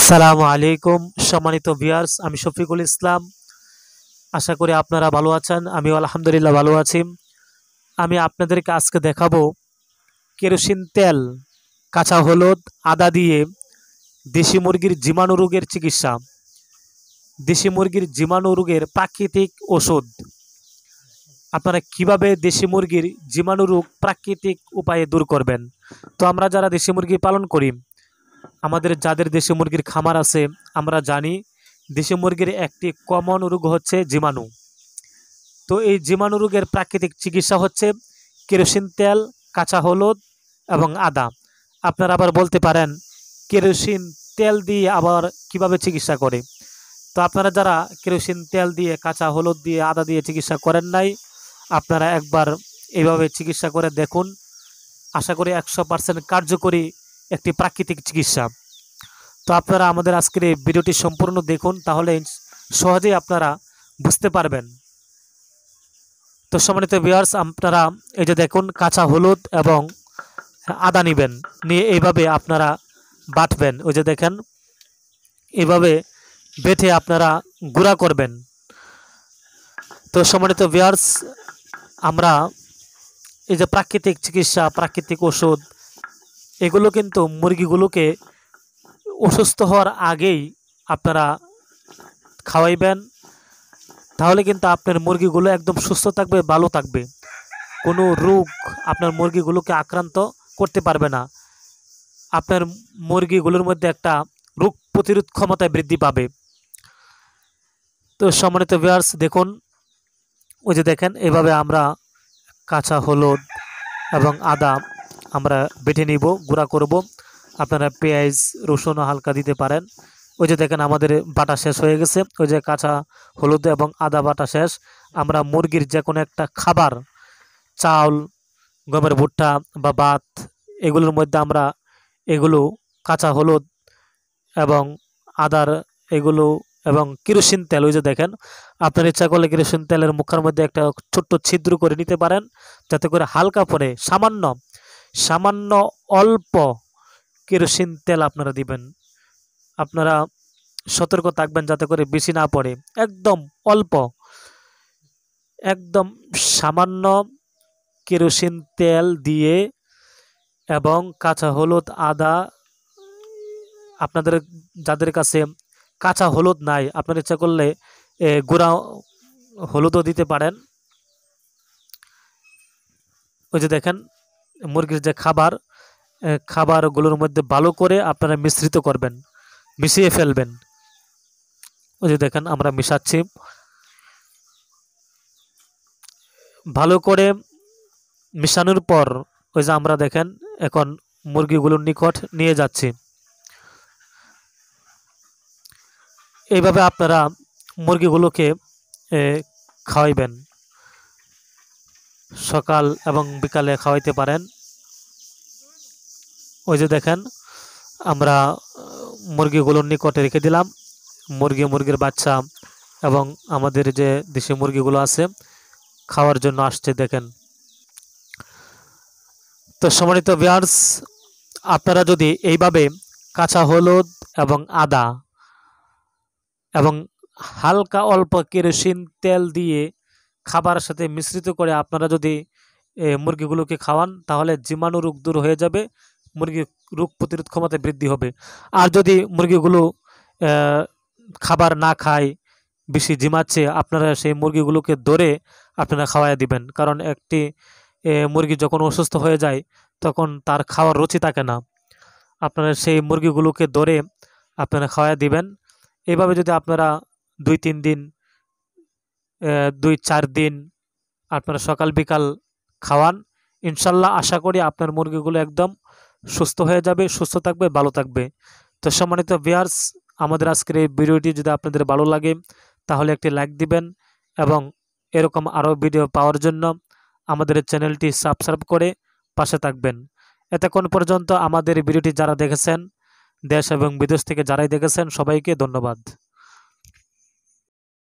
আসসালামু আলাইকুম সম্মানিত ভিয়ার্স আমি শফিকুল ইসলাম আশা করি আপনারা ভালো আছেন আমি আলহামদুলিল্লাহ ভালো আছি আমি আপনাদেরকে আজকে দেখাবো কেরোসিন তেল কাঁচা হলুদ আদা দিয়ে দেশি মুরগির জীবাণু রোগের চিকিৎসা দেশি মুরগির জীবাণু রোগের প্রাকৃতিক ওষুধ আপনারা কিভাবে দেশি মুরগির জীবাণু রোগ প্রাকৃতিক উপায়ে দূর করবেন তো আমরা যারা দেশি মুরগি পালন করি আমাদের যাদের দেশি মুরগির খামার আছে আমরা জানি দেশি মুরগির একটি কমন রোগ হচ্ছে জীবাণু তো এই জীবাণু রোগের প্রাকৃতিক চিকিৎসা হচ্ছে কেরোসিন তেল কাঁচা হলুদ এবং আদা আপনারা আবার বলতে পারেন কেরোসিন তেল দিয়ে আবার কিভাবে চিকিৎসা করে তো আপনারা যারা কেরোসিন তেল দিয়ে কাঁচা হলুদ দিয়ে আদা দিয়ে চিকিৎসা করেন নাই আপনারা একবার এইভাবে চিকিৎসা করে দেখুন আশা করি একশো পার্সেন্ট কার্যকরী একটি প্রাকৃতিক চিকিৎসা তো আপনারা আমাদের আজকের এই ভিডিওটি সম্পূর্ণ দেখুন তাহলে সহজেই আপনারা বুঝতে পারবেন তো সম্মানিত ভিওয়ার্স আপনারা এই যে দেখুন কাঁচা হলুদ এবং আদা নেবেন নিয়ে এইভাবে আপনারা বাটবেন ওই যে দেখেন এভাবে বেঁধে আপনারা গুঁড়া করবেন তো সম্মানিত ভিওয়ার্স আমরা এই যে প্রাকৃতিক চিকিৎসা প্রাকৃতিক ওষুধ এগুলো কিন্তু মুরগিগুলোকে অসুস্থ হওয়ার আগেই আপনারা খাওয়াইবেন তাহলে কিন্তু আপনার মুরগিগুলো একদম সুস্থ থাকবে ভালো থাকবে কোনো রোগ আপনার মুরগিগুলোকে আক্রান্ত করতে পারবে না আপনার মুরগিগুলোর মধ্যে একটা রোগ প্রতিরোধ ক্ষমতায় বৃদ্ধি পাবে তো সম্মানিত ভিয়ার্স দেখুন ওই যে দেখেন এভাবে আমরা কাঁচা হলুদ এবং আদা আমরা বেটে নিব গুঁড়া করব আপনারা পেঁয়াজ রসুন হালকা দিতে পারেন ওই যে দেখেন আমাদের বাটা শেষ হয়ে গেছে ওই যে কাঁচা হলুদ এবং আদা বাটা শেষ আমরা মুরগির যে কোনো একটা খাবার চাউল গমের ভুট্টা বা ভাত এগুলোর মধ্যে আমরা এগুলো কাঁচা হলুদ এবং আদার এগুলো এবং কেরোসিন তেল ওই যে দেখেন আপনার ইচ্ছা করলে কেরোসিন তেলের মুখের মধ্যে একটা ছোট্ট ছিদ্র করে নিতে পারেন যাতে করে হালকা পরে সামান্য সামান্য অল্প কেরোসিন তেল আপনারা দিবেন আপনারা সতর্ক থাকবেন যাতে করে বেশি না পড়ে একদম অল্প একদম সামান্য কেরোসিন তেল দিয়ে এবং কাঁচা হলুদ আদা আপনাদের যাদের কাছে কাঁচা হলুদ নাই আপনার ইচ্ছা করলে গুঁড়া হলুদও দিতে পারেন ওই যে দেখেন মুরগির যে খাবার খাবারগুলোর মধ্যে ভালো করে আপনারা মিশ্রিত করবেন মিশিয়ে ফেলবেন ওই যে দেখেন আমরা মিশাচ্ছি ভালো করে মিশানোর পর ওই যে আমরা দেখেন এখন মুরগিগুলোর নিকট নিয়ে যাচ্ছি এইভাবে আপনারা মুরগিগুলোকে খাওয়াইবেন সকাল এবং বিকালে খাওয়াইতে পারেন ওই যে দেখেন আমরা মুরগিগুলোর নিকটে রেখে দিলাম মুরগি মুরগির বাচ্চা এবং আমাদের যে দেশি মুরগিগুলো আছে খাওয়ার জন্য আসছে দেখেন তো সমানিত ব্যার্স আপনারা যদি এইভাবে কাঁচা হলুদ এবং আদা এবং হালকা অল্প কেরোসিন তেল দিয়ে খাবার সাথে মিশ্রিত করে আপনারা যদি মুরগিগুলোকে খাওয়ান তাহলে জীবাণু রোগ দূর হয়ে যাবে মুরগি রোগ প্রতিরোধ ক্ষমতা বৃদ্ধি হবে আর যদি মুরগিগুলো খাবার না খায় বেশি জিমাচ্ছে আপনারা সেই মুরগিগুলোকে ধরে আপনারা খাওয়াই দিবেন কারণ একটি মুরগি যখন অসুস্থ হয়ে যায় তখন তার খাওয়ার রুচি থাকে না আপনারা সেই মুরগিগুলোকে ধরে আপনারা খাওয়াই দিবেন এভাবে যদি আপনারা দুই তিন দিন দুই চার দিন আপনারা সকাল বিকাল খাওয়ান ইনশাল্লাহ আশা করি আপনার মুরগিগুলো একদম সুস্থ হয়ে যাবে সুস্থ থাকবে ভালো থাকবে তো সম্মানিত ভিয়ার্স আমাদের আজকের এই ভিডিওটি যদি আপনাদের ভালো লাগে তাহলে একটি লাইক দিবেন এবং এরকম আরও ভিডিও পাওয়ার জন্য আমাদের চ্যানেলটি সাবস্ক্রাইব করে পাশে থাকবেন এতক্ষণ পর্যন্ত আমাদের ভিডিওটি যারা দেখেছেন দেশ এবং বিদেশ থেকে যারাই দেখেছেন সবাইকে ধন্যবাদ